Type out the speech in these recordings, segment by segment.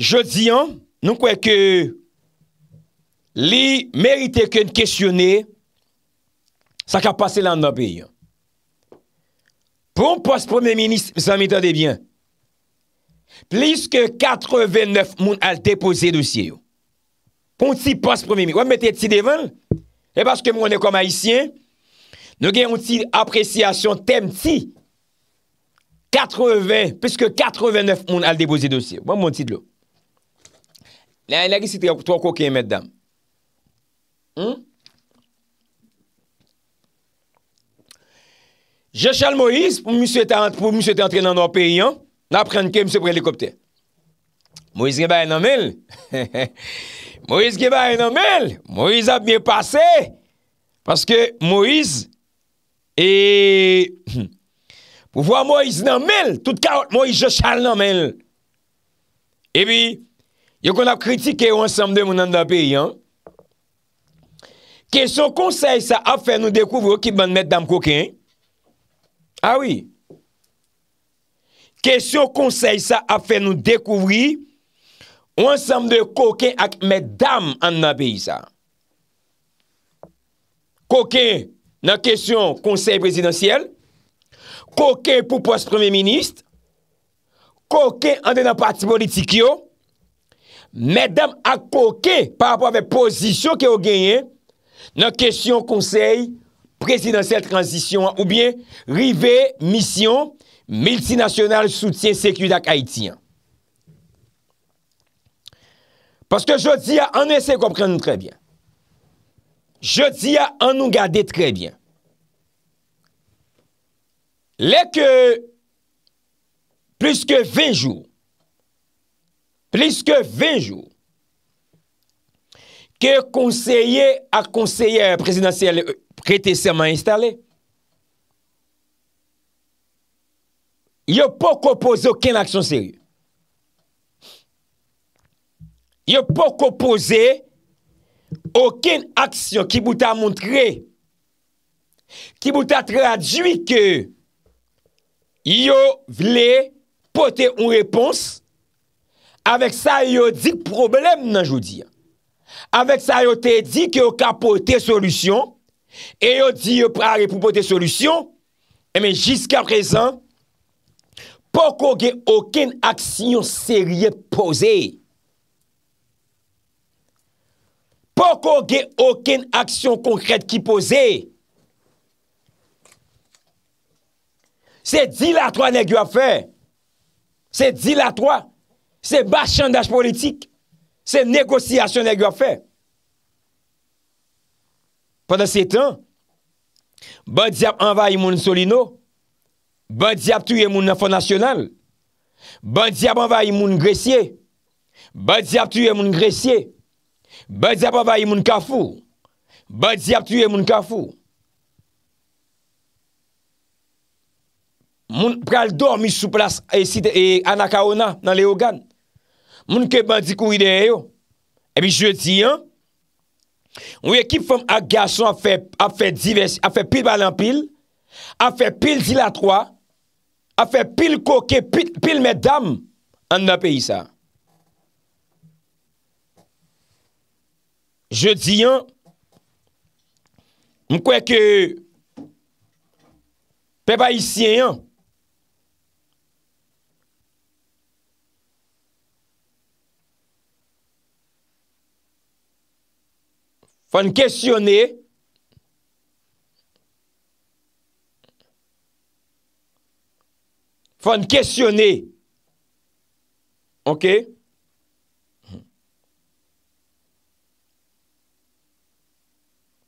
Je di an, nou kwe ke li merite ke n kesyonne, sa ka pase lan nan pe yon. Pon pospron menis, misan mi tade bien, pliske 89 moun al depose dosye yo. Pon ti pospron menis, wè mwete ti devan, e baske mwene kom haisyen, nou gen yon ti apresyasyon tem ti, pliske 89 moun al depose dosye yo. Wè mwete ti devan. La ki si te yo kouke mèd dam? Hmm? Jechal Moïse, pou mè sète pou mè sète entren nan nan peyi an, nan pren kè mè sète pou helikopter. Moïse ge bay nan mèl. Moïse ge bay nan mèl. Moïse ap mè passe. Paske Moïse e... Pou vwa Moïse nan mèl, tout karot Moïse Jechal nan mèl. E bi... yo kon ap kritike ou ansam de moun an nan peyi an, kesyon konsey sa ap fè nou dekouvri ou ki ban mèd dam kokè, a ah wè, kesyon konsey sa ap fè nou dekouvri, ou ansam de kokè ak mèd dam an nan peyi sa, kokè nan kesyon konsey prezidentiyel, kokè pou post-premier ministre, kokè an de nan parti politik yo, Medem akoke pa rapor ve pozisyon ke ou genyen nan kesyon konsey prezidansel transisyon ou bien rive, misyon, multinasyonal soutyen sekudak Haitian. Paske jodi an, an ese kompre nou trebyen. Jodi an, an nou gade trebyen. Lè ke plus ke 20 jou Pliske 20 jou, ke konseye a konseye prezidentiel prete seman installe, yo pou kompoze oken aksyon seri. Yo pou kompoze oken aksyon ki bouta montre, ki bouta tradwi ke yo vle pote un repons Avèk sa yo dik problem nan jwou di. Avèk sa yo te dik yo kapote solusyon. E yo di yo prar repupote solusyon. E men jiska prezan. Poko ge oken aksyon serye pose. Poko ge oken aksyon konkret ki pose. Se di la to anegyo a fe. Se di la to anegyo a fe. Se bas chandaj politik. Se negosyasyon e gwa fe. Pwede se tan. Bwad diap anvayi moun solino. Bwad diap tuye moun fonasyonal. Bwad diap anvayi moun gresye. Bwad diap tuye moun gresye. Bwad diap anvayi moun kafou. Bwad diap tuye moun kafou. Moun pral dormi sou plas eh, eh, anakaona nan le Ogane. moun ke bandi kou ide yo, epi je di yon, moun ekip fom ak gason a fe pil balan pil, a fe pil dilatroa, a fe pil koke, pil medam, an nan peyi sa. Je di yon, moun kweke, pe ba isyen yon, Fon kèsyonè. Fon kèsyonè. Ok.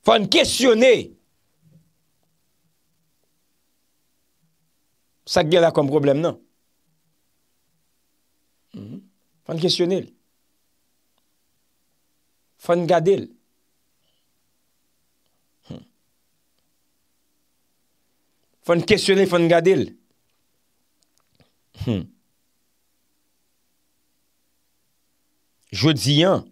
Fon kèsyonè. Sa gè la kon problem nan. Mhm. Fon kèsyonè. Fon gèdèl. Fon kestyone, fon gadele. Hmm. Je diyan.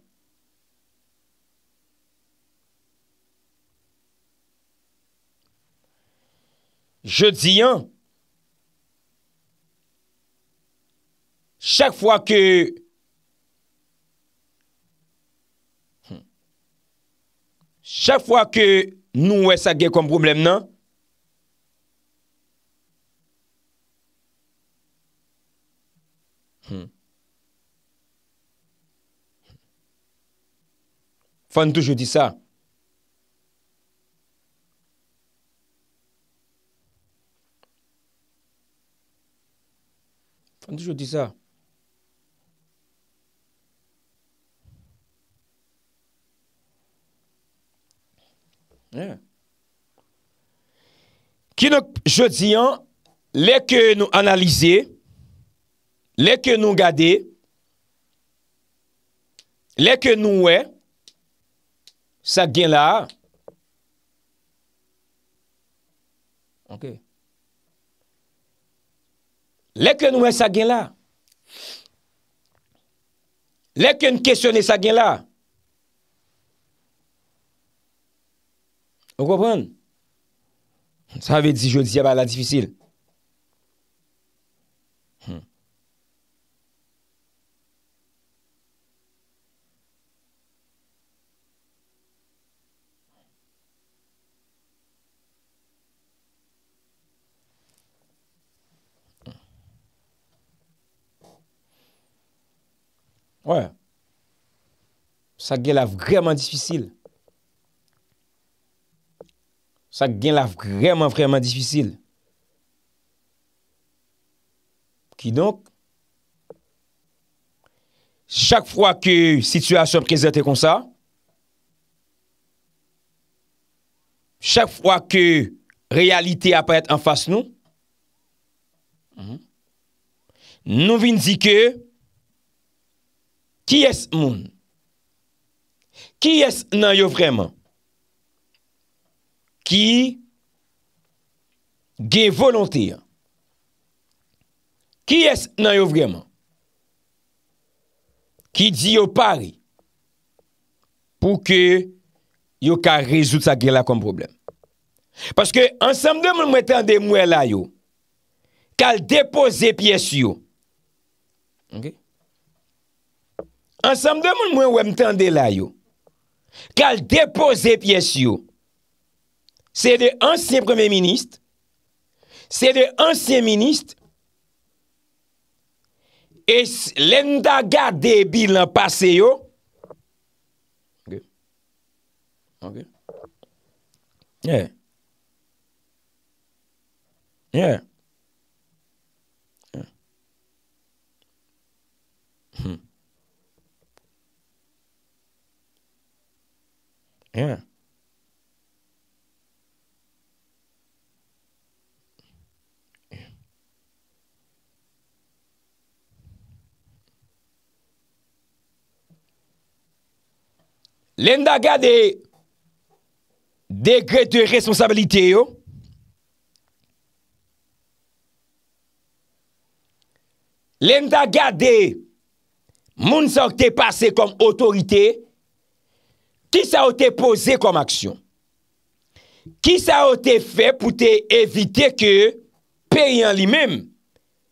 Je diyan. Chak fwa ke hmm. Chak fwa ke nou wè sa gen kom problem nan. Fon toujou di sa. Fon toujou di sa. Ki nou jodiyan, le ke nou analize, le ke nou gade, le ke nou wey, sa gen la, lèk lè nouè sa gen la, lèk lè nouè sa gen la, ou kòpèn, sa vè di jò di yabal la difisil, Ouè, sa gen la vreman disfisil. Sa gen la vreman, vreman disfisil. Ki donk, chak fwa ke situasyon prezente kon sa, chak fwa ke realite apayet an fasyon, nou vin di ke Ki es moun? Ki es nan yo vreman? Ki ge volonter? Ki es nan yo vreman? Ki di yo pari? Pou ke yo ka rezout sa ge la kom problem. Paske ansamde moun mwen tende mwen la yo kal depo zepi es yo. Ok? Ok? Ansem de moun mwen wè mtande la yo. Kal depo zè piè si yo. Se de ansè premier ministre. Se de ansè ministre. E lènda gade bi lan pase yo. Gè. An gè. Gè. Gè. Gè. Len da gade dekret de responsabilite yo Len da gade moun sante pase kom otorite Ki sa o te pose kom aksyon? Ki sa o te fe pou te evite ke pe yon li mem?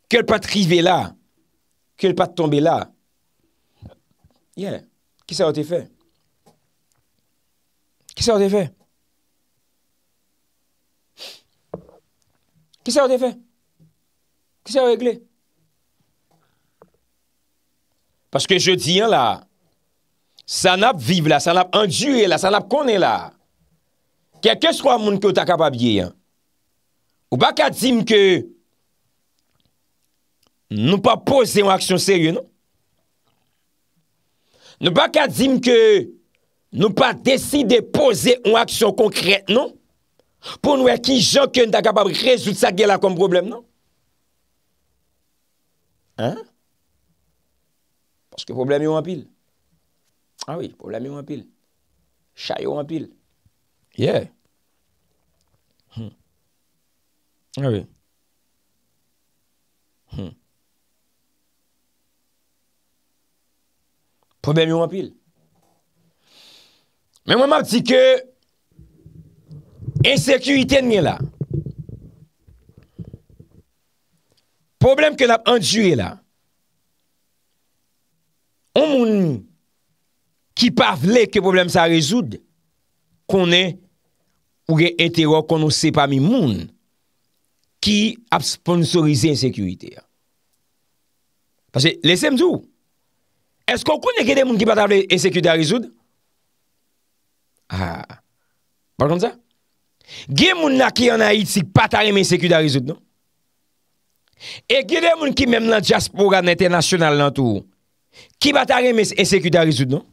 Kel pat rive la? Kel pat tombe la? Yon, ki sa o te fe? Ki sa o te fe? Ki sa o te fe? Ki sa o regle? Paske je di yon la San ap vive la, san ap enjue la, san ap kone la. Kèkè sro a moun kè ou ta kapab ye yon? Ou baka di m ke nou pa pose yon aksyon serye, non? nou? Nou baka di m ke nou pa deside pose yon aksyon konkrèt, non? nou? Poun e wè ki jan kè nou ta kapab rezout sa gè la kom problem, nou? Hein? Panske problem yon apil. Awi, ah problem yo wampil. Chay yo wampil. Ye. Hmm. Awi. Ah hmm. Problem yo wampil. Men waman ap di ke insekuiten mi la. Problem ke la anjouye la. Omouni ki pa vle ke problem sa rezoud konen ouge entero kono sepa mi moun ki ap sponsorize ensekurite. Pase, lesem zou, esko konen gede moun ki pata ensekurite a rezoud? Ha, ah, bakon sa? Gede moun na ki anayit si pata remen ensekurite a rezoud, non? E gede moun ki mem nan diaspora nan etenasyonal lantou, ki pata remen ensekurite a rezoud, non?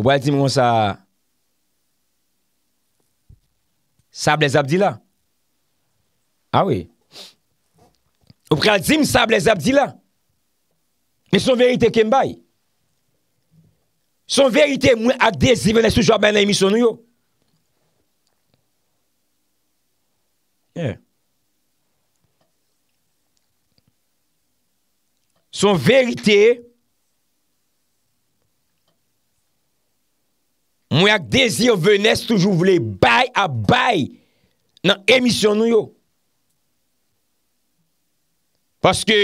Ou pou alzim moun sa sab les abdila. A ah we. Ou pou alzim sab les abdila. Men son verite ke mbay. Son verite moun adez zivene soujwa bwene miso nou yo. Ye. Son verite... Mwen ak dezi yo vènes toujou vle bay a bay nan emisyon nou yo. Paske,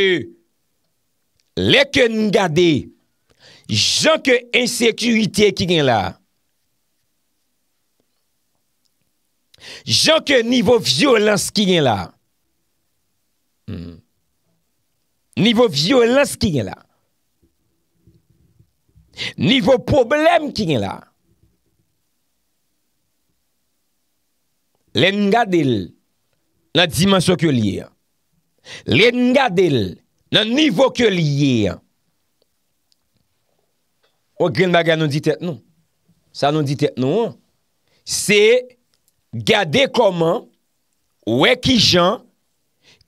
leke nou gade, jan ke insekuitè ki gen la. Jan ke nivou violens ki gen la. Hmm, nivou violens ki gen la. Nivou problem ki gen la. Len nga del nan dimansyon kyo liye. Len nga del nan nivou kyo liye. Ou gen baga nan di tet nou. Sa nan di tet nou. Se gade koman, ou ekijan,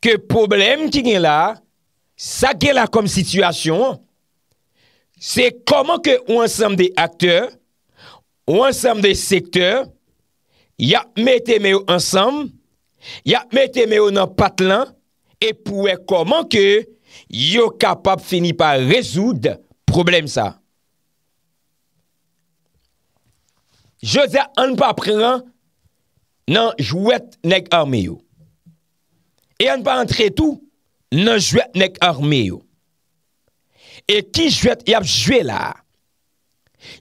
ke problem ki gen la, sa gen la kom situasyon, se koman ke ou ansam de akteur, ou ansam de sekteur, Ya metem yo ansam, ya metem yo nan patlan, e pou e koman ke, yo kapap fini pa rezoud problem sa. Je ze an pa preran, nan jwet nek arme yo. E an pa antre tou, nan jwet nek arme yo. E ki jwet, yap jwela.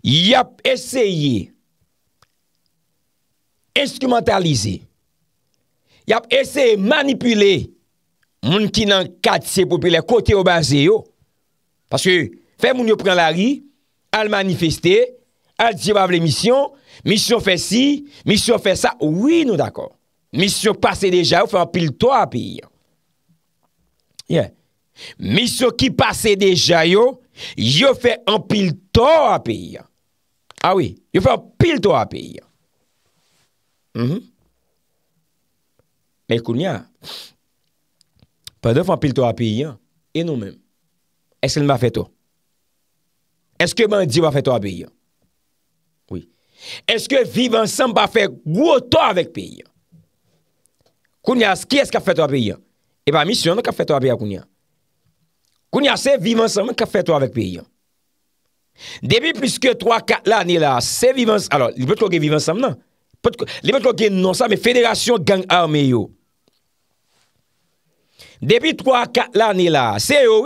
Yap eseye. instrumentalize, yap ese manipule, moun ki nan kat se popule, kote yo baze yo, paske, fe moun yo pren la ri, al manifeste, al diwav le misyon, misyon fe si, misyon fe sa, oui nou d'akor, misyon pase deja yo, fe an pil to api ya, yeah, misyon ki pase deja yo, yo fe an pil to api ya, a ah oui, yo fe an pil to api ya, Mè mm-hmm. Kounia, pa defan pil to api yon, e nou men, eske l mè a fè to? Eske mè di wè a fè to api yon? Oui. Eske vivansan mè a fè wò to api yon? Kounia, ki eske a fè to api yon? E pa misyon, wè ka fè to api yon Kounia? Kounia, se vivansan mè ka fè to api yon? Depi pwiske 3-4 lany la, se vivansan, alo, lwè troke vivansan mè nan? Non Fèderasyon gang arme yo Depi 3-4 lani la Se yo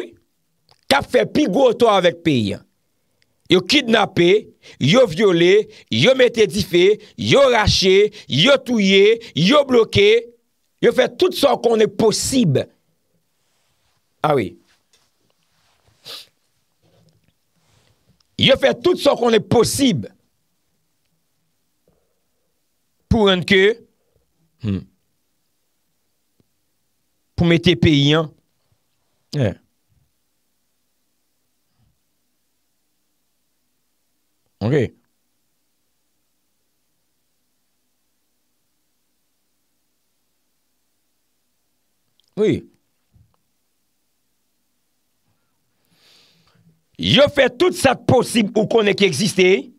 Kap fè pi gwo to avèk peyi Yo kidnapè Yo viole Yo metedife Yo rache Yo touye Yo bloke Yo fè tout son konè posib Awi ah Yo fè tout son konè posib Awi pour un que hmm. pour mettre pays hein. OK. Oui. Je fais tout ça possible pour qu'on ait qui existait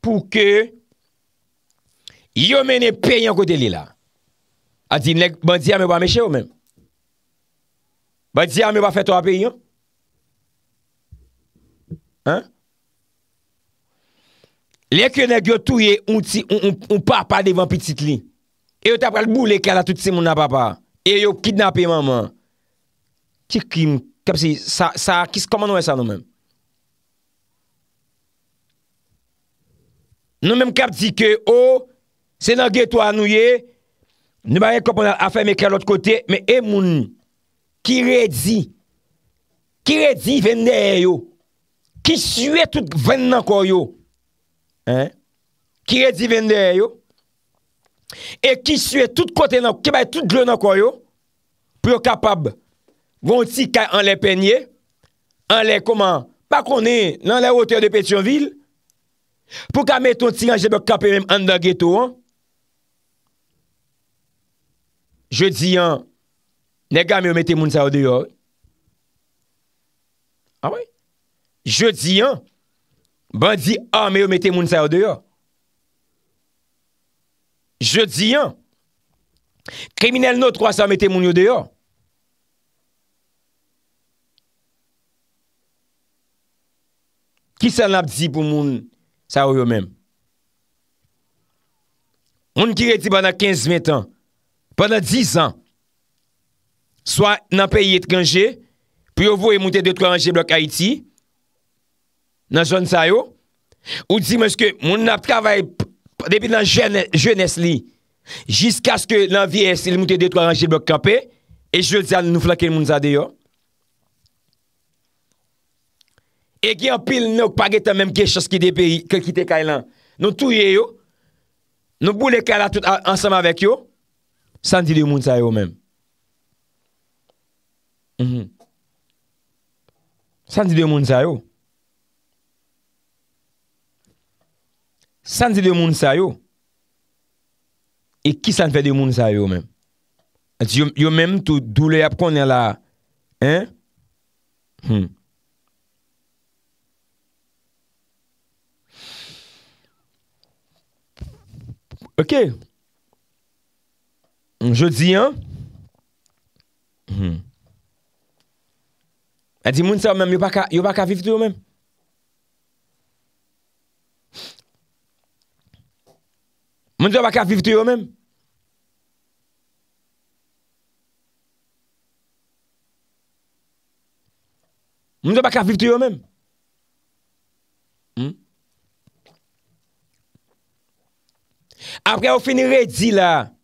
pour que Yo menen pe yon kote li la. A di, nek, ban diya me ba meche yo men. Ban diya me ba feto a pe yon. Hein? Lek yo nek yo touye, ou pa pa devan pitit li. E yo tapal bou leke la touti moun na papa. E yo kidnapi maman. Kikim, kap si, sa, sa, kis komano e sa nou men? Nou men kap di ke, o, oh, Se nan geto anouye, nou ba yon komponat afe me kre lout kote, me e moun, ki redzi, ki redzi ven deye yo, ki suye tout ven nan koryo, eh, ki redzi ven deye yo, e ki suye tout kote nan, ki bay tout glon nan koryo, pou yo kapab, von si kay an lè penye, an lè koman, pa konen nan lè wote de Petionville, pou ka meton si lan jebe kapemem an dan geto an, Je di an, nega me yo mette moun sa yo deyo. A wey? Je di an, ban di an ah, me yo mette moun sa yo deyo. Je di an, kriminel nou 300 mette moun yo deyo. Ki san ap di pou moun sa yo yo men? Un ki re di banan 15-20 tan, Pendan 10 an, swa nan peyi etkange, pou yo vou e mwote 2-3 anje blok Haiti, nan zon sa yo, ou di mwen se ke moun nap travay, depi nan jenes li, jiskas ke nan viye se mwote 2-3 anje blok KP, e jol zan nou flake moun zade yo. E gen pil nou pag etan menm ke shos ki de peyi, ke kite kailan, nou touye yo, nou boule kailan tout ansam avek yo, San ti de moun sa yo men? Mhm. San ti de moun sa yo? San ti de moun sa yo? E ki san fè de moun sa yo men? Et yo men tou dou le ap konen la. Hein? Hmm. Ok. Ok. Je di yon. Hmm. E di moun sa ou men, yo baka viv tou yo men. Moun sa ou baka viv tou yo men. Moun sa ou baka viv tou yo men. Apre ou finire di la.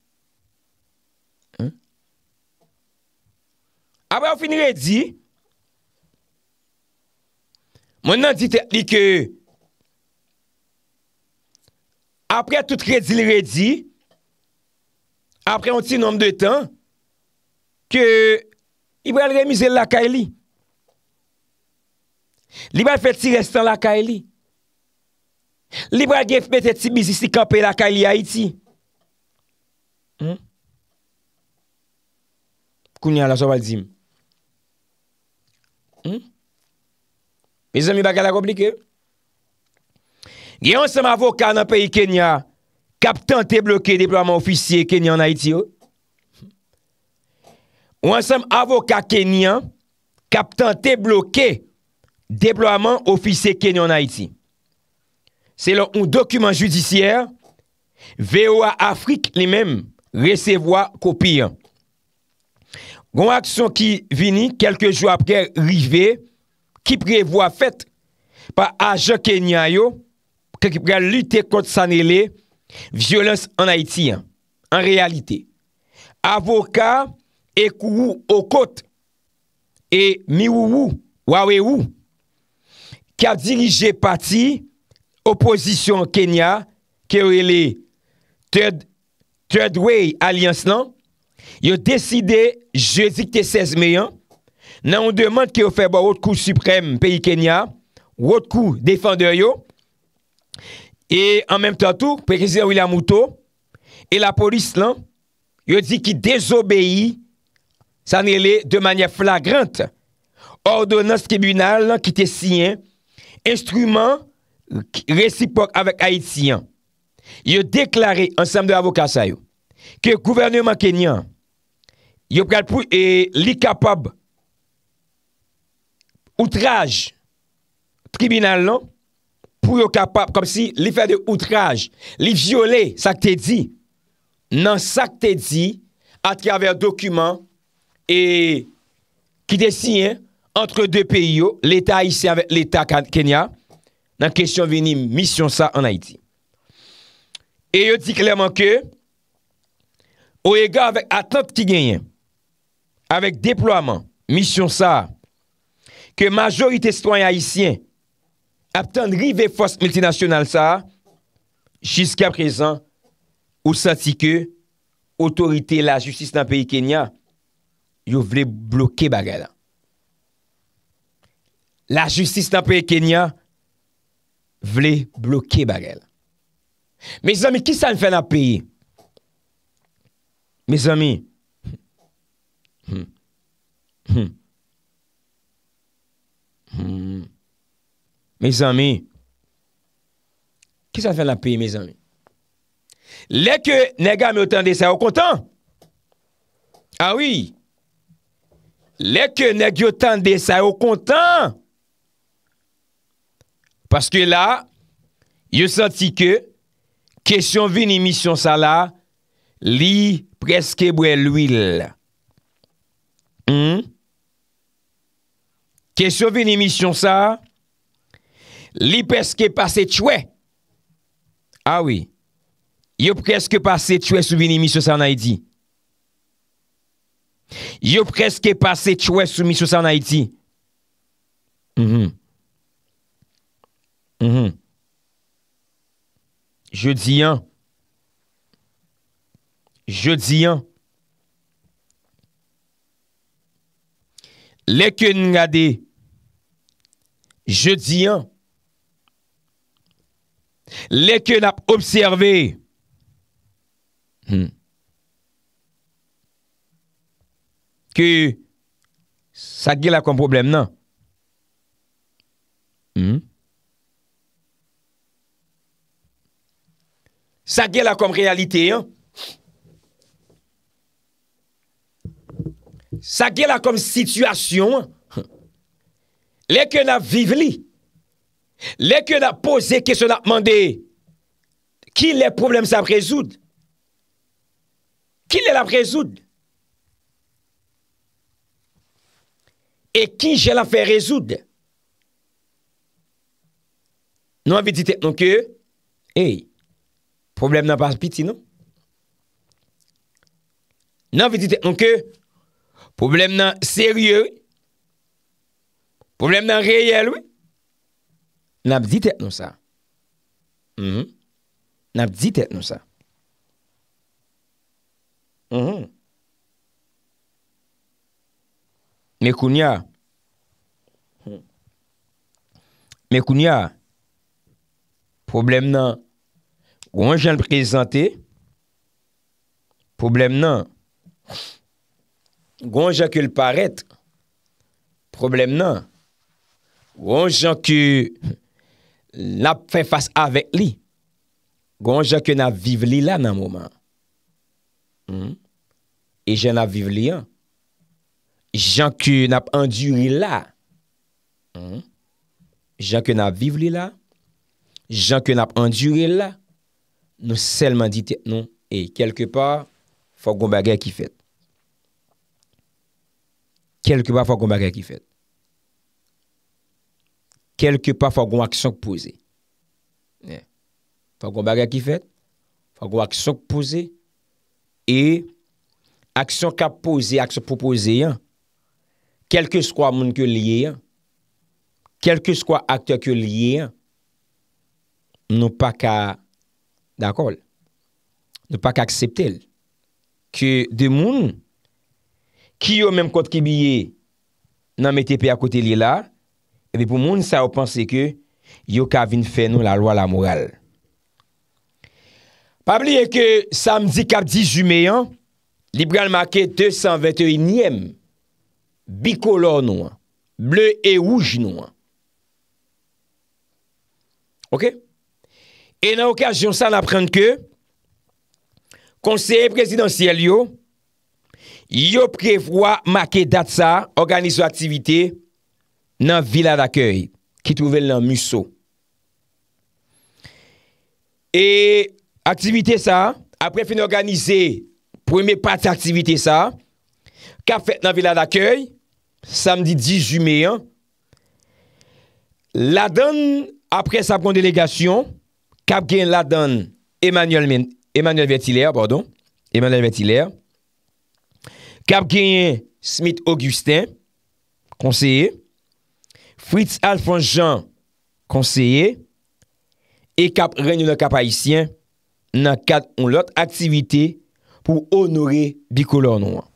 Abra ou fin redi, mwen nan di te li ke, apre tout redi li redi, apre ou ti nom de tan, ke, i wèl remize lakay li. Li wèl fè ti restan lakay li. Li wèl gen fè te ti bizisi si kapè lakay li a iti. Kouni an la sobal di m. Hmm? Mese mi baka la komplike Gye ansem avoka nan peyi Kenya Kapten te bloke Debloyaman ofisye Kenya en Haiti Ou ansem avoka Kenya Kapten te bloke Debloyaman ofisye Kenya en Haiti Se lor un dokumen judisier Veo a Afrik li men Recevo a kopi an Gon aksyon ki vini, kelke jou apre rive, ki prevoa fet, pa aje Kenya yo, ki pre lute kont san ele, violens an Haitien, an realite. Avoka, ekou ou okot, e miwou ou, wawewou, ki a dirije pati, oposisyon Kenya, kewele, Third Way Alliance lan, Yo deside, je zik te 16 meyan, nan ou demande ki yo febo wot kou suprem peyi Kenya, wot kou defande yo, e an menm tatou, prezident William Mouto, e la polis lan, yo di ki désobeyi, san ele de manye flagrante, ordonans tribunal lan ki te siyen, instrument resipok avèk hait siyen, yo deklare ansem de avokasa yo, ke gouvernement Kenya an, yo pral pou e li kapab outrage tribunal non, pou yo kapab, kom si li fè de outrage, li viole, sa k te di, nan sa k te di, aty avèr dokumen, e ki te siyen, antre dè peyo, l'Etat isè avè l'Etat Kenya, nan kesyon veni misyon sa an Haiti. E yo di klerman ke, ou e ga avè atant ki genyen, avèk déploèman, misyon sa, ke majorite stoyan haïsyen, aptan rive fòst multinasyonal sa, jiske aprezen, ou santi ke, otorite la justice nan peyi Kenya, yo vle bloke bagè la. La justice nan peyi Kenya, vle bloke bagè la. Me zami, ki sa l fè nan peyi? Me zami, Hmm. Hmm. Mes ami Kis a fè la pi, mes ami Lè ke nè gam yo tan de sa yo kontan A ah wii Lè ke nè gyo tan de sa yo kontan Paske la Yo santi ke Kèsyon vin imisyon sa la Li preske bwe l'wil Qu'est-ce vous sur une émission ça. L'y presque passé tué. Ah oui. Yo presque passé tué sous une émission ça en Haïti. Yo presque passé tué sous mission ça en Haïti. Hmm. Hmm. Je dis un. Je dis un. Lèkè nou gade, jè di an, lèkè nou ap observe, hmm, ki sa gè la kom problem nan, hmm, sa gè la kom realite an, Sa gen la kom situasyon, leke na viv li, leke na pose kese na pman de, ki le problem sa prezoud? Ki le la prezoud? E ki je la fe rezoud? Non vi dit et non ke, e, problem nan pas piti non? Non vi dit et non ke, problem nan sèrye, problem nan reyèl, nan ap di tèt nou sa, mhm. nan ap di tèt nou sa, mè mhm. koun ya, mè koun ya, mè koun ya, problem nan, wè jen l prezante, problem nan, mè koun ya, Gon janku l paret, problem nan. Gon janku nap fè fass avèk li, gon janku nap vive li la nan mouman. Hmm? E jen ap vive li an. Janku nap enduri la. Janku nap vive li la. Janku nap enduri la. Nou selman dite non. E kelke par, fòk goun bagè ki fèt. kelke pa fwa kon baga ki fet. Kelke pa fwa kon aksyon ki pose. Fwa kon baga ki fet, fwa kon aksyon ki pose, e, aksyon ki pose, aksyon pou pose, kelke skwa moun ki liye, kelke skwa akte ki liye, nou pa ka, d'akol, nou pa ka akseptel, ki de moun, ki yo menm kontre miye nan mette pe akote li la, epi pou moun sa ou panse ke, yo ka vin fè nou la lwa la moral. Pabliye ke samdi kapdi jumeyan, liberal makè 221èm, bi kolor nou, blè e ouj nou. Ok? E nan okajon sa nan aprenke, konseye prezidansyel yo, yo prevoa makedat sa, organizo aktivite nan vila d'aköy, ki touvel nan muso. E aktivite sa, apre fin organize, premi pati aktivite sa, kap fet nan vila d'aköy, samdi 18 mayan, ladan apre sa kondelegasyon, kap gen ladan Emmanuel Vettilèr, pardon, Emmanuel Vettilèr, Kap genyen Smith Augustin, konseye, Fritz Alfonjean, konseye, e kap renyonan kap haisyen nan kat on lot aktivite pou onore di kolon wan.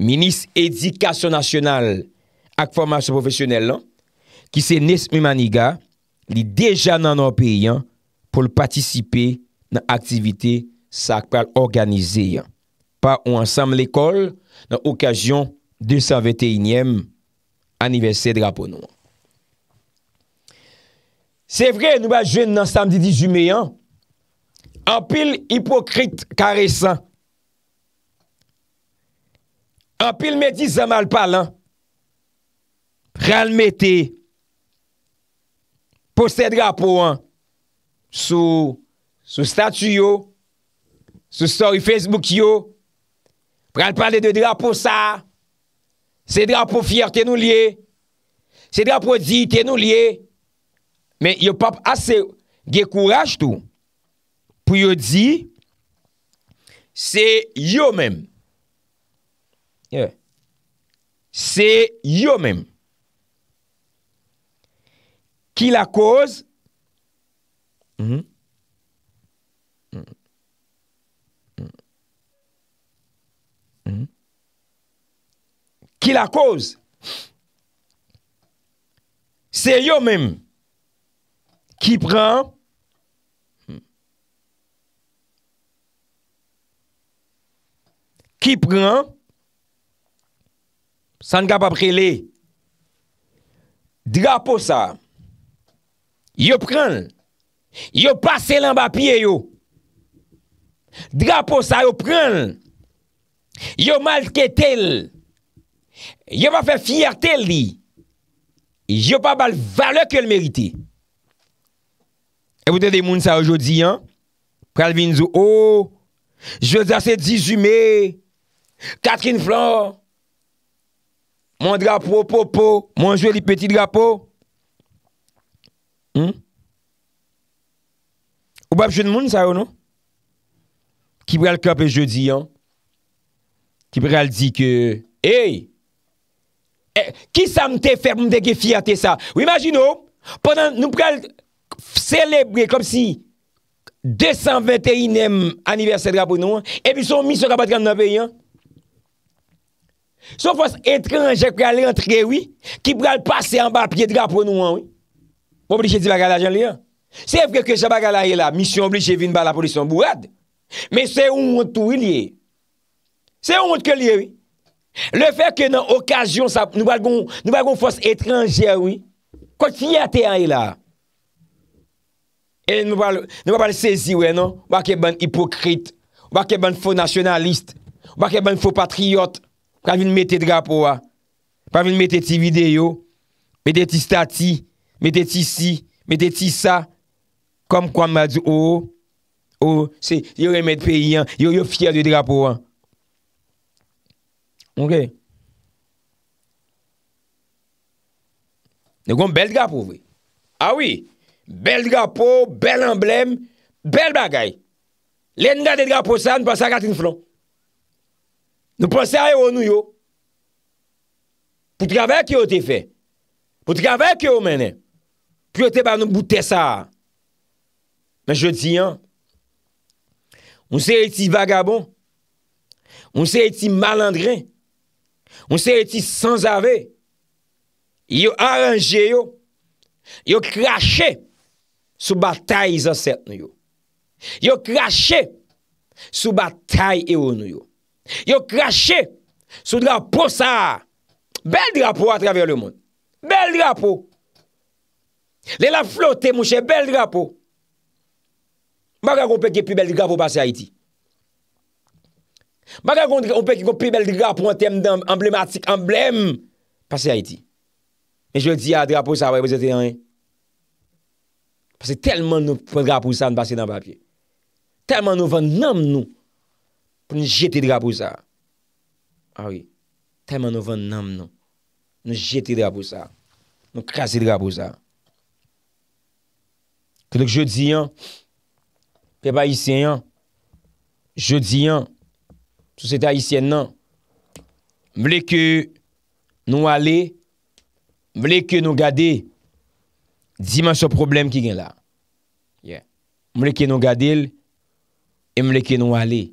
Minis edikasyon nasyonal ak formasyon profesyonel lan, ki se Nesmi Maniga li deja nan anpe yon pou l patisipe nan aktivite sakpal organize yon. pa ou ansam l'ekol nan okajyon d'il sa vete inyem aniversè drapo nou. Se vre nou ba jwen nan samdi di jumeyan, an pil hipokrit karesan, an pil meti zanmal palan, ral meti posè drapo an sou statu yo, sou story facebook yo, Prenl parle de drapo sa. Se drapo fyer tenou liye. Se drapo di tenou liye. Men yo pap ase ge kouraj tou. Pou yo di, se yo men. Se yo men. Ki la koz? Mwen. Mm-hmm. ki la koz, se yo men, ki pren, ki pren, san ka pa prele, drapo sa, yo pren, yo pase lan ba piye yo, drapo sa yo pren, yo malke tel, yo malke tel, Yo pa fè fiertè l di. Yo pa bal vale kèl merite. E wote de moun sa w jodi an. Pral vin zou ou. Oh, je zase di zume. Katrin flan. Mon drapo popo. Mon joli peti drapo. Hmm? Ou bap joun moun sa w nou. Ki pral kap e jodi an. Ki pral di ke. Ey. Eh, ki sa mte fèm mte ge fiyate sa? Ou imagino, nou pral celebre kom si 221 aniversè drapounouan, epi son misyon kapatran nou apè yon. Son fòs etran, jè pral rentre wè, ki pral pase an bar piye drapounouan wè. Mou bli chè di bagala jan lè yon. Se fè kè chè bagala yon la, misyon bli chè vin bar la polisyon bourad. Mè se ou mwontou wè lè yon. Se ou mwontou wè lè yon. Le fèkè nan okajyon sa, nou bal gon fòs etranjè wè, kòt si yate an e la. E nou bal sezi wè nan, wakè ban hipokrit, wakè ban fò nationalist, wakè ban fò patriot, pwavil mette drapo wè, pwavil mette ti video, mette ti stati, mette ti si, mette ti sa, kom kwa mwa di ou, ou, se oh, oh, yo remet peyi an, yo yo fia de drapo wè. Nou kon bel drapo ve. Awi, ah bel drapo, bel emblem, bel bagay. Len nan de drapo sa, nou pa sa katin flon. Nou pa sa a yon nou yo. Pou te gavè ki yo te fe. Pou te gavè ki yo menè. Pou te ban nou boute sa. Men jodi yon. On se eti vagabon. On se eti malandren. Mwen se eti san zave, yo aranje yo, yo krashe sou batay iza set nou yo. Yo krashe sou batay eo nou yo. Yo krashe sou drapo sa. Bel drapo a travèl le moun. Bel drapo. Le la flote mwen se bel drapo. Mwen ragon peke pi bel drapo basa eti. baga kon pe ki kon pe bel drapou an tem d'emblematik, emblem pase a iti men jodi a drapou sa wè pou zete yon pase telman nou pou drapou sa nou pase dan papye telman nou van nanm nou pou nou jeti drapou sa a ah wè telman nou van nanm nou nou jeti drapou sa nou krasi drapou sa ke lèk jodi yon pe pa yisi yon jodi yon Sosete haisyen nan, mwile ke nou ale, mwile ke nou gade, di man so problem ki gen la. Mwile ke nou gade il, mwile ke nou ale,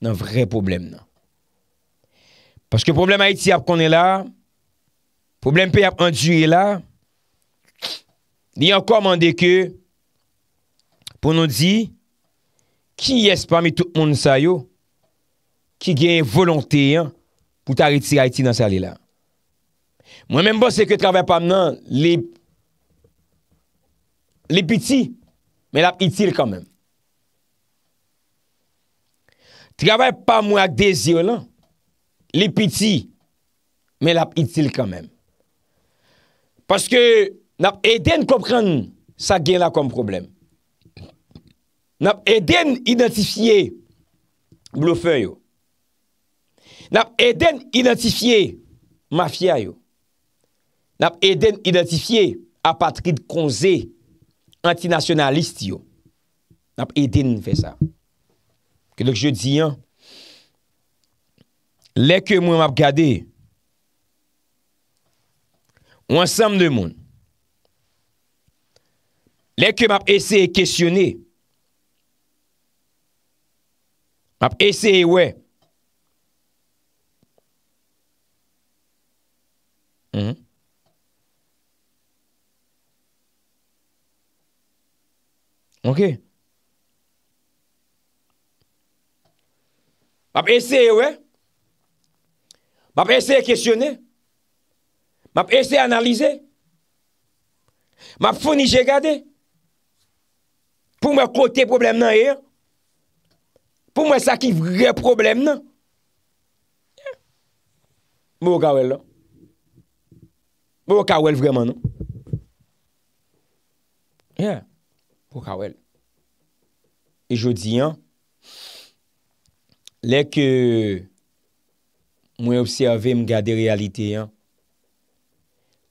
nan vre problem nan. Paske problem ha iti ap konen la, problem pe ap anjouye la, di anko mande ke, pou nou di, ki yes pa mi tout moun sa yo? Ki gen yon volonté yon pou ta ritir a iti nan sa li lan. Mwen menm bo se ke travèp am nan, li piti, men ap itil kan men. Travèp pa mwen ak dezi yo lan, li piti, men ap itil kan men. Paske nap eden kopran sa gen la kom problem. Nap eden identifiye blou feyo. Nap eden identifiye mafya yo. Nap eden identifiye apatrid konze antinasyonalist yo. Nap eden fè sa. Kèdèk jè di yon. Lèkè mwen map gade. Ou ansam de moun. Lèkè map eseye kèsyonè. Map eseye wè. Mm-hmm. Ok Mab ese we Mab ese kestyone Mab ese analize Mab founi jegade Pou mwen kote problem nan e Pou mwen sakif gre problem nan Mou bon, gawel la Bo ka wel vreman nou. Yeah. Bo ka wel. E jodi an, lek mwen observe m gade realite an,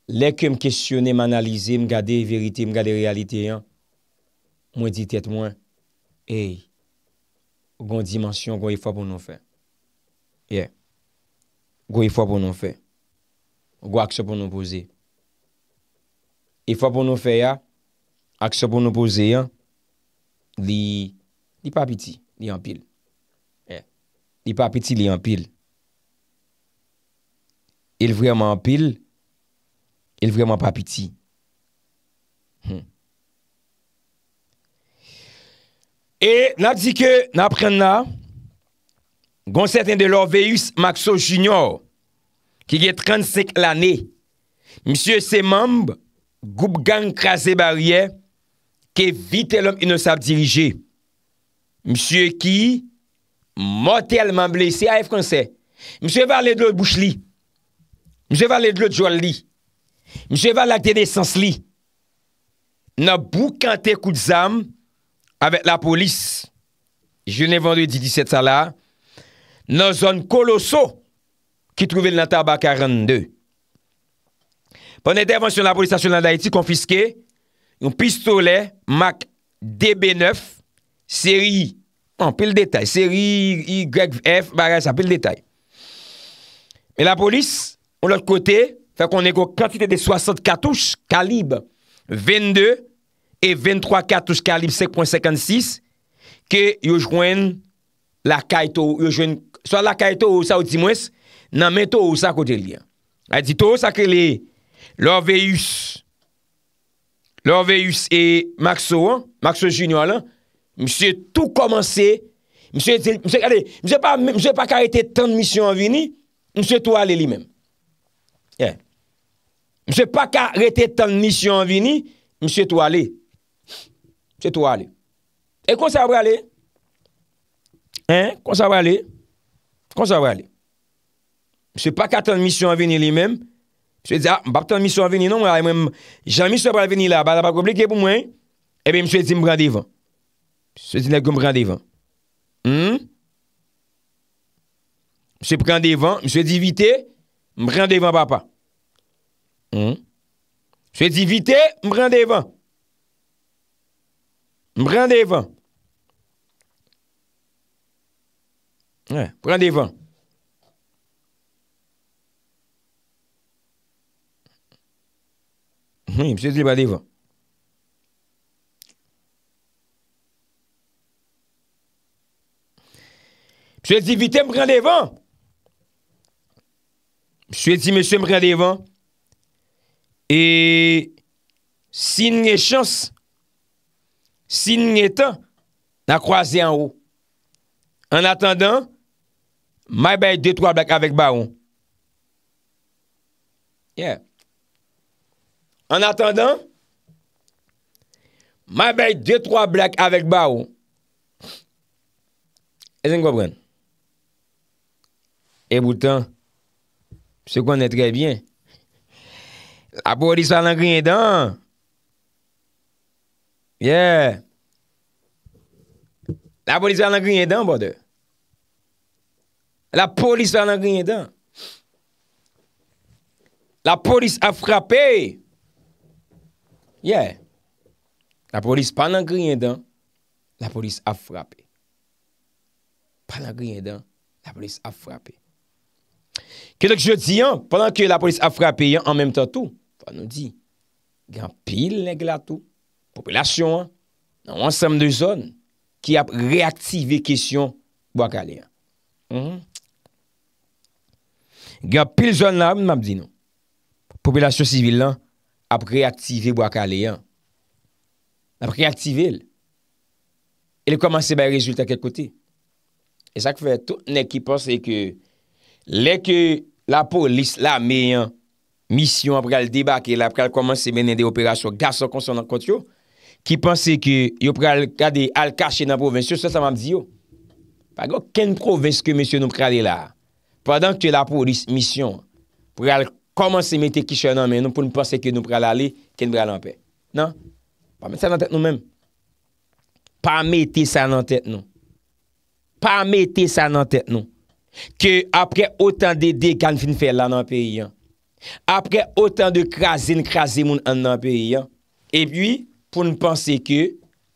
lek m kesyone, m analize, m gade verite, m gade realite an, mwen ditet mwen, hey, goun dimansyon, goun ifwa pou nou fe. Yeah. Goun ifwa pou nou fe. Yeah. Ou gwa ak se bon nou pose. E fwa bon nou fe ya, ak se bon nou pose, li papiti, li anpil. Li papiti, e, li anpil. Il vweyman anpil, il vweyman papiti. Hmm. E nan di ke nan pren nan, gon seten de lor veyus makso jinyor. Ki gye 35 l ane. Msyè se mamb, Goup gang krasè barye, Ki vitè lòm inosab dirije. Msyè ki, Motèlman blesè, Aè fransè. Msyè valè dlo bouch li. Msyè valè dlo djol li. Msyè valè ak denesans li. Nò bou kante kout zam, Avet la polis. Je ne vandou 17 salar. Nò zon koloso. ki trouve nan tabak 42. Pon intervensyon la polisasyon nan Daiti konfiske, yon pistole mak DB9, seri YF, ba re, sa pel detay. E la polis, on lòk kote, fèk on ekon kvantite de 64 kalib, 22, e 23 katous kalib 5.56, ke yon jwen la kaito, yon jwen sa la kaito ou sa ou di mwes, nan men tou ou sakou de li an. A di tou ou sakou li, lor veyus, lor veyus e makso an, makso jinyon an, mse tou komanse, mse, mse gade, mse pa, mse pa karete tan misyon vini, mse tou ale li men. Yen. Mse pa karete tan misyon vini, mse tou ale. Mse tou ale. E kon sa wale? Hen, kon sa wale? Kon sa wale? Mse pa katan misyon an veni li men. Mse di, ah, mbap tan misyon an veni, non mwen. Jan misyon pral veni la, bada pa komplike pou mwen. Eh Ebe, mse di, mbren devan. Mse di, nèkou mbren devan. Hmm? Mse pren devan. Mse di, vite, mbren devan, papa. Hmm? Mse di, vite, mbren devan. Mbren devan. Mwen, mbren devan. Mwen mhm, se di mwen prelevan. Mwen se di vitem prelevan. Mwen se di mwen prelevan. E si nye chans, si nye tan, nan kwa zi an ou. An atandan, may baye detwa blak avek ba ou. Yeah. An atendan, mabèy 2-3 blak avèk ba ou, e zèn kwa pren. E boutan, se konen trè bien. La polis an angrin dan. Yeah. La polis an angrin dan, bade. La polis an angrin dan. La polis an frapey. Ye, la polis pa nan griye dan, la polis ap frape. Pa nan griye dan, la polis ap frape. Kedok jodi yon, padan ki la polis ap frape yon, an menm tan tou, pa nou di, gen pil nek la tou, popelasyon an, nan wansam de zon, ki ap reaktive kesyon wakale. Mhm. Gen pil zon nan, mabdi nou, popelasyon sivil nan, ap reaktive bo ak ale yan. Apre reaktive el. El komanse bay rezultat kel kote. E sa kwe tout nek ki panse ke le ke la polis la meyan misyon apre al debake, la apre al komanse menen de operasyon gaso konsonan kont yo, ki panse ke yo apre al kade al kache nan provinsyon, sa sa mam di yo. Pa go, ken provinsyon monsyon nou apre ale la? Padan ke la polis misyon apre al kache nan provinsyon, Koman se mette kishan nan men nou pou nou panse ke nou pral ale, ken bral anpe. Nan? Pan mette sa nan tet nou men. Pan mette sa nan tet nou. Pan mette sa nan tet nou. Ke apre otan de dek an fin fè la nan periyan. Apre otan de krasen krasen moun an nan periyan. E bi pou nou panse ke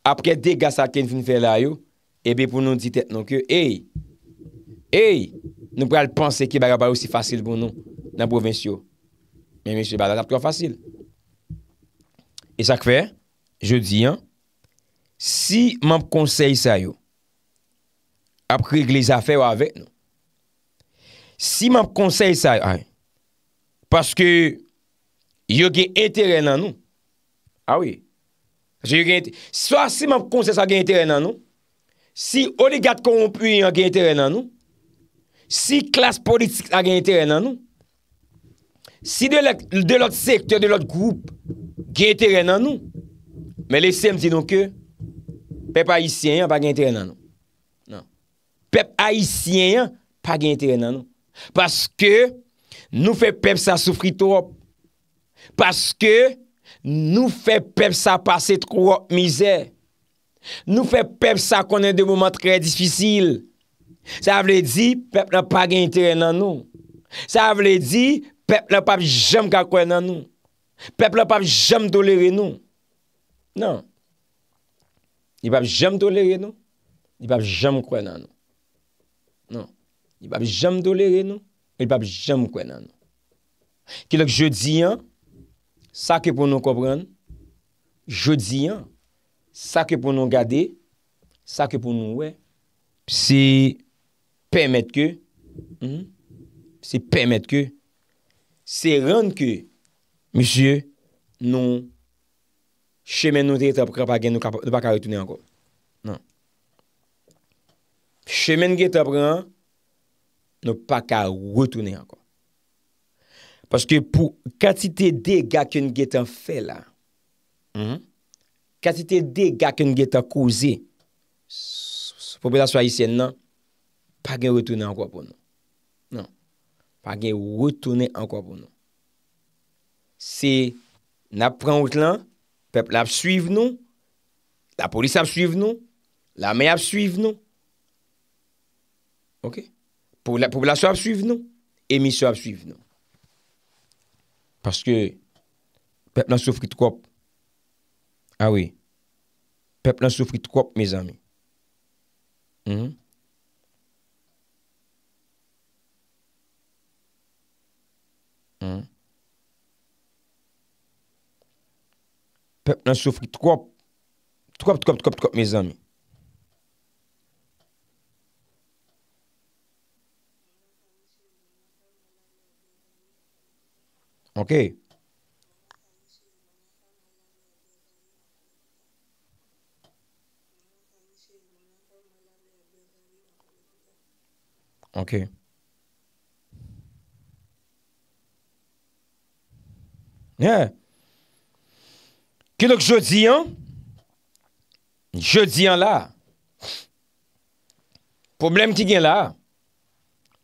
apre dek a sa ken fin fè la yo, e bi pou nou ditet nou ke, E, e, nou pral panse ke barabar ou si fasil pou nou nan provinsyo. Mè mè chè bada dap tro fasil. E sa k fè, jè di an, si mè mp konsey sa yo, ap kri gè lè zafè w avè, si mè mp konsey sa yo, an, paske, yo gen entere nan nou, a wè, so si mè mp konsey sa gen entere nan nou, si oligat konpuyen gen entere nan nou, si klas politik agen entere nan nou, Si de lòt sektor, de lòt group, gen terè nan nou. Mè lè se mtidon ke, pep haïsyen yon pa gen terè nan nou. Nan. Pep haïsyen yon pa gen terè nan nou. Paske, nou fe pep sa soufri to op. Paske, nou fe pep sa pase tro op mizè. Nou fe pep sa konen devouman trè disfisil. Sa vle di, pep la pa gen terè nan nou. Sa vle di, pep la pa gen terè nan nou. pepl la pa bjejm kakwè nan nou, pepl la pa bjejm dolerè nou, nan, di b Montaja mante mwen yon, di b Montaja mwè nan nou, non. nan, di b Montaja mwen yon, di b Montaja mwen yun, ki lak jodi yon, sa ki pou nou kappran, jodi yon, sa ki pou nou gade, sa ki pou nou we, si pmèt kè, hmm, si pmèt kè, Se rande ki, misye, nou, chemen nou te get apre, nou pa ka retounen anko. Nan. Chemen ge te apre, nou pa ka retounen anko. Paske pou katite de gaken ge ten fe la, hmm, katite de gaken ge ten kouze, pou be la swa isen nan, pa gen retounen anko apre nou. pa gen wotone an kwa pou nou. Se nap pran wot lan, pep la ap suiv nou, la polis ap suiv nou, la me ap suiv nou. Ok? Po la sou ap suiv nou, e mi sou ap suiv nou. Paske, pep nan soufri tkwop. A ah we, pep nan soufri tkwop, me zami. Hmm? Mm. Pep nan soufri trop. Trop, trop, trop, trop, mes amis. Ok. Ok. Keno k jodi an, jodi an la, problem ki gen la,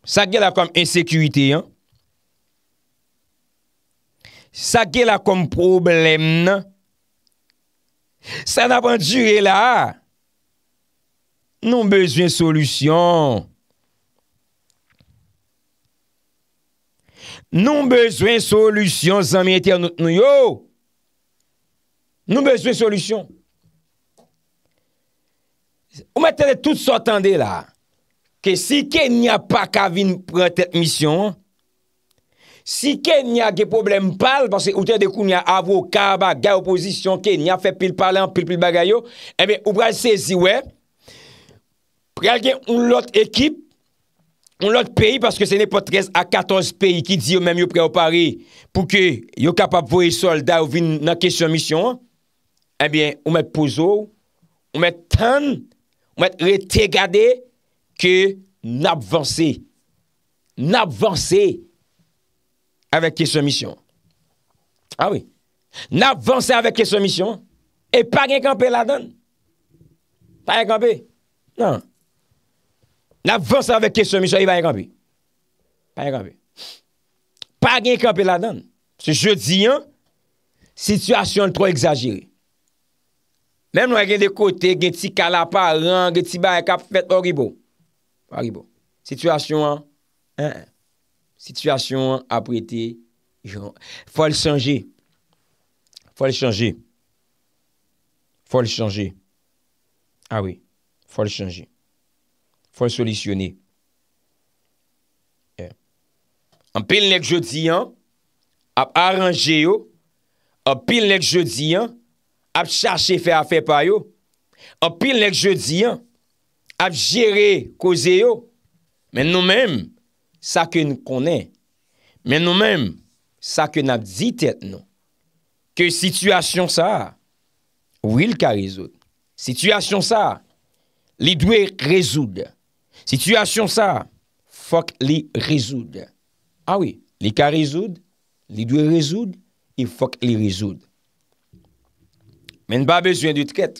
sa gen la kom insekuiti an, sa gen la kom problem nan, sa nan banjou e la, nou bezwen solusyon. Nou bezwen solusyon, zanmen ete an nou yo. Nou bezwen solusyon. Ou mè tè de tout sotande la, ke si ke n'ya pa kavin prè tèt misyon, si ke n'ya ge problem pal, parce ou tè de kou n'ya avro, kaba, gè oposisyon, ke n'ya fè pil palan, pil pil bagay yo, e eh mè ou pral se si wè, pral gen un lot ekip, Eh on lot peyi paske se ne po 13 a 14 peyi ki di yo menm yo preo pari pou ke yo kapap voye solda ou vin nan kesyo misyon. Ebyen, ou met pozo, ou met tan, ou met rete gade ke nap vansi. Ah nap vansi avek kesyo misyon. Awi. Nap vansi avek kesyo misyon e pa gen kampe la dan. Pa gen kampe. Nan. Nan. la vons avèk kesèm, miso yon yon pa yon kampe. Pa yon kampe. Pa gen yon kampe la dan. Se jodi, situasyon l tro exagere. Mèm nou yon gen de kote, gen ti kalapa, gen ti ba yon kap fèt oribo. Oribo. Situasyon, an an. Situasyon apwete, fol chanje. Fol chanje. Fol chanje. A wè. Fol chanje. Fwa solisyonè. An pil nek jodi an, ap aranje yo, an pil nek jodi an, ap chache fe afe payo, an pil nek jodi an, ap jere koze yo, men nou men, sa ke nou konè, men nou men, sa ke nou ap ditèt nou, ke situasyon sa, wil ka rezoud. Situasyon sa, li dwe rezoudè. Sityasyon sa, fok li rezoud. Awi, ah li ka rezoud, li dwe rezoud, e fok li rezoud. Men ba bezwen di tkèt.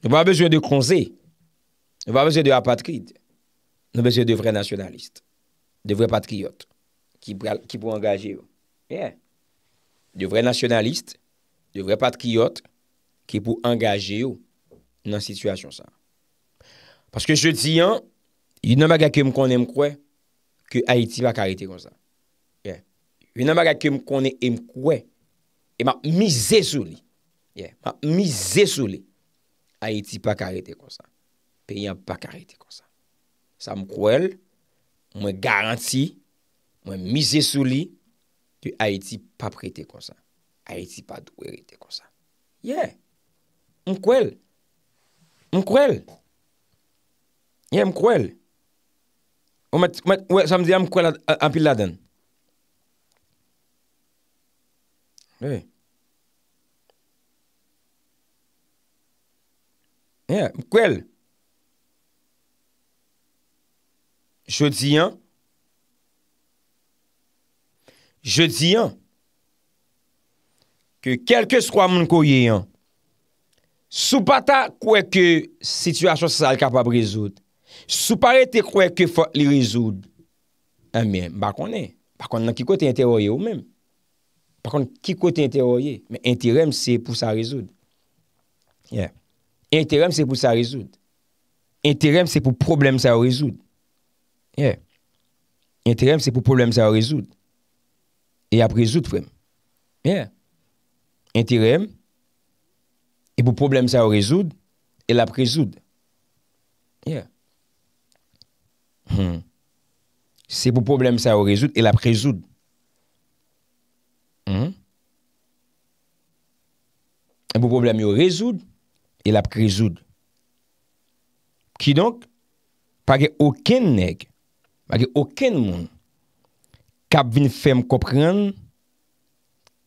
Men ba bezwen di kronze. Men ba bezwen di apatrid. Men bezwen di vre nationalist. Di vre patriot. Ki pou angaje yo. De vre nationalist, di vre patriot, ki pou angaje yo nan sityasyon sa. Paske je di yon, yon nan baga ke m konen m kwe, ke Haiti pa karete kon sa. Ye. Yon nan baga ke m konen m kwe, e ma mize sou li. Ye. Ma mize sou li. Haiti pa karete kon sa. Pe yon pa karete kon sa. Sa m kwel, mwen garanti, mwen mize sou li, ke Haiti pa prete kon sa. Haiti pa dwe rete kon sa. Ye. M kwel. M kwel. M kwel. Yè mkwèl. Ou mwen samdi yè mkwèl apil laden. Yè mkwèl. Je di yon. Je di yon. Ke kelke swa mwen kouye yon. Sou pata kweke situasyon sal kap ap rezout. Sou pare te kwe ke fote li rezoud. Amen. Bakonè. Bakonè nan ki kote interoye ou men. Bakonè ki kote interoye. Men interim se pou sa rezoud. Yeah. Interim se pou sa rezoud. Interim se pou problem sa rezoud. Yeah. Interim se pou problem sa rezoud. E ap rezoud fwem. Yeah. Interim. E pou problem sa rezoud. E ap rezoud. Yeah. Hmm. Se pou problem sa yo rezoud, el ap rezoud. Se hmm. pou problem yo rezoud, el ap rezoud. Ki donk, pake oken neg, pake oken moun, kap vin fem kompren,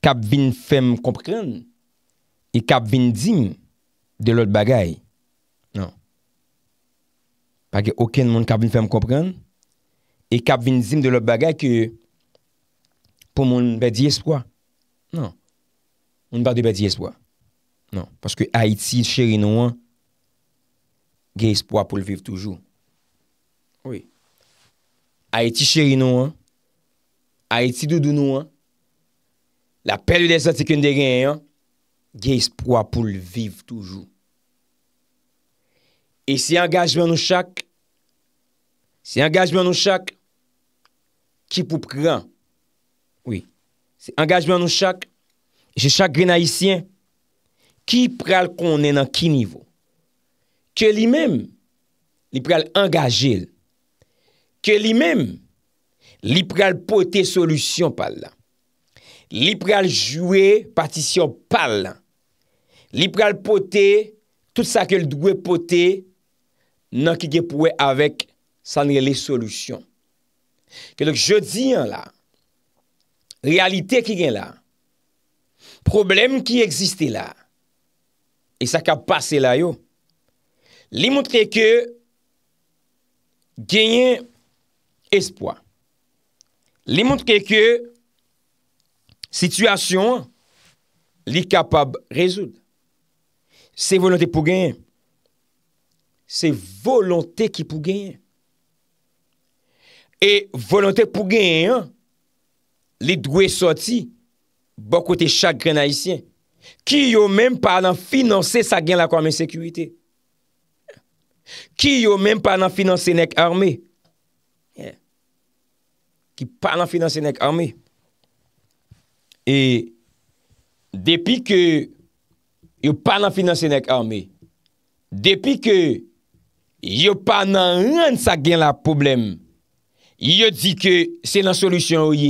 kap vin fem kompren, e kap vin zin de lot bagay. Parke oken moun kap vin fèm komprende. E kap vin zim de lop bagay ke pou moun bèdi espoi. Non. Moun bèdi bèdi espoi. Non. Paske Haiti chèri nou an, gè espoi pou l'viv toujou. Oui. Haiti chèri nou an, Haiti doudou nou an, la pèlou de sa tè kèndè gen yon, gè espoi pou l'viv toujou. E se yi angajmen nou chak, se yi angajmen nou chak, ki pou pran, oui, se yi angajmen nou chak, e se chak grena isyen, ki pral konen an ki nivou? Ke li men, li pral angaje, ke li men, li pral pote solusyon pal, li pral jwe patisyon pal, li pral pote, tout sa ke ldwe pote, nan ki gen pouwe avèk sanre le solusyon. Kèdok jodi an la, realite ki gen la, problem ki existè la, e sa ka pase la yo, li moutre ke genyen espwa. Li moutre ke situasyon li kapab rezoud. Se volante pou genyen, Se volontè ki pou genyen. E volontè pou genyen, li dwe soti, bokote chak grenayisyen. Ki yo menm pa nan finanse, sa gen la kwa men sekywite. Ki yo menm pa nan finanse nek arme. Ki pa nan finanse nek arme. E depi ke yo pa nan finanse nek arme, depi ke Yo pa nan an sa gen la poublem. Yo di ke se nan solusyon ou ye.